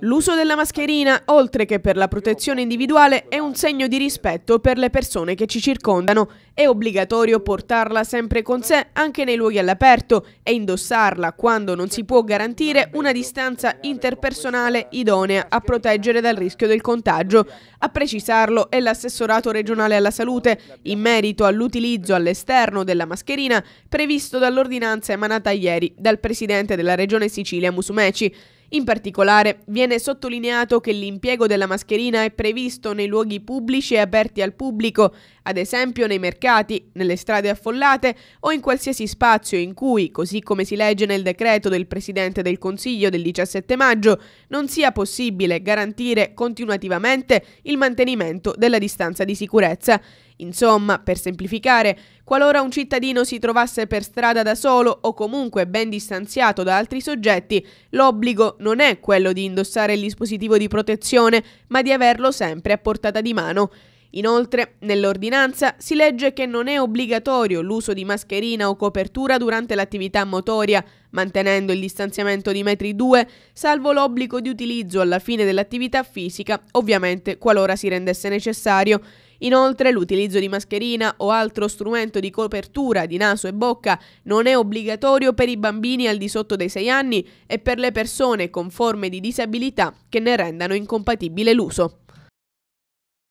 L'uso della mascherina, oltre che per la protezione individuale, è un segno di rispetto per le persone che ci circondano. È obbligatorio portarla sempre con sé anche nei luoghi all'aperto e indossarla quando non si può garantire una distanza interpersonale idonea a proteggere dal rischio del contagio. A precisarlo è l'assessorato regionale alla salute in merito all'utilizzo all'esterno della mascherina previsto dall'ordinanza emanata ieri dal presidente della regione Sicilia Musumeci. In particolare, viene sottolineato che l'impiego della mascherina è previsto nei luoghi pubblici e aperti al pubblico, ad esempio nei mercati, nelle strade affollate o in qualsiasi spazio in cui, così come si legge nel decreto del Presidente del Consiglio del 17 maggio, non sia possibile garantire continuativamente il mantenimento della distanza di sicurezza. Insomma, per semplificare, qualora un cittadino si trovasse per strada da solo o comunque ben distanziato da altri soggetti, l'obbligo non è quello di indossare il dispositivo di protezione, ma di averlo sempre a portata di mano. Inoltre, nell'ordinanza si legge che non è obbligatorio l'uso di mascherina o copertura durante l'attività motoria, mantenendo il distanziamento di metri due, salvo l'obbligo di utilizzo alla fine dell'attività fisica, ovviamente qualora si rendesse necessario. Inoltre l'utilizzo di mascherina o altro strumento di copertura di naso e bocca non è obbligatorio per i bambini al di sotto dei 6 anni e per le persone con forme di disabilità che ne rendano incompatibile l'uso.